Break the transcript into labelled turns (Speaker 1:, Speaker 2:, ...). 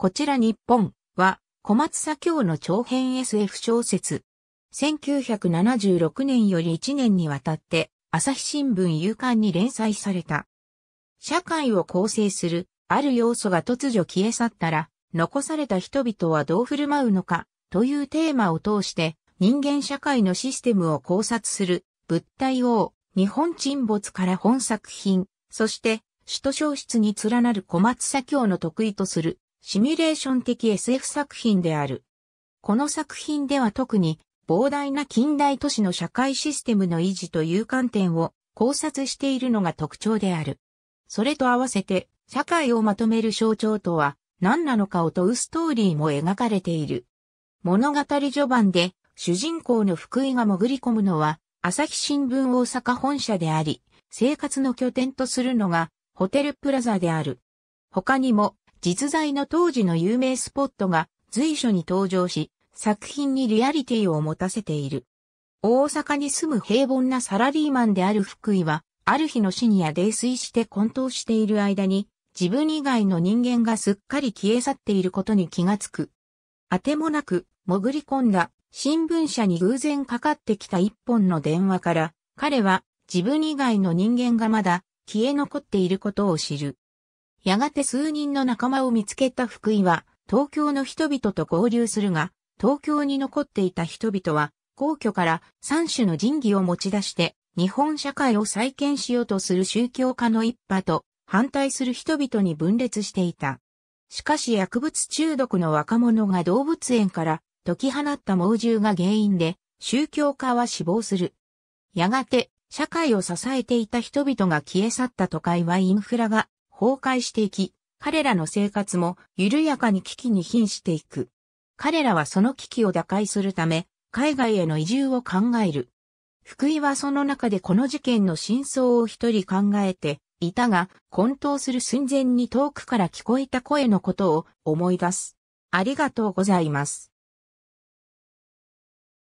Speaker 1: こちら日本は小松左京の長編 SF 小説。1976年より1年にわたって朝日新聞夕刊に連載された。社会を構成するある要素が突如消え去ったら残された人々はどう振る舞うのかというテーマを通して人間社会のシステムを考察する物体王日本沈没から本作品そして首都消失に連なる小松左京の得意とするシミュレーション的 SF 作品である。この作品では特に膨大な近代都市の社会システムの維持という観点を考察しているのが特徴である。それと合わせて社会をまとめる象徴とは何なのかを問うストーリーも描かれている。物語序盤で主人公の福井が潜り込むのは朝日新聞大阪本社であり、生活の拠点とするのがホテルプラザである。他にも実在の当時の有名スポットが随所に登場し、作品にリアリティを持たせている。大阪に住む平凡なサラリーマンである福井は、ある日の深夜泥酔して混沌している間に、自分以外の人間がすっかり消え去っていることに気がつく。あてもなく、潜り込んだ新聞社に偶然かかってきた一本の電話から、彼は自分以外の人間がまだ消え残っていることを知る。やがて数人の仲間を見つけた福井は、東京の人々と合流するが、東京に残っていた人々は、皇居から三種の神器を持ち出して、日本社会を再建しようとする宗教家の一派と、反対する人々に分裂していた。しかし薬物中毒の若者が動物園から解き放った猛獣が原因で、宗教家は死亡する。やがて、社会を支えていた人々が消え去った都会はインフラが崩壊していき、彼らの生活も緩やかに危機に瀕していく。彼らはその危機を打開するため、海外への移住を考える。福井はその中でこの事件の真相を一人考えていたが、混沌する寸前に遠くから聞こえた声のことを思い出す。ありがとうございます。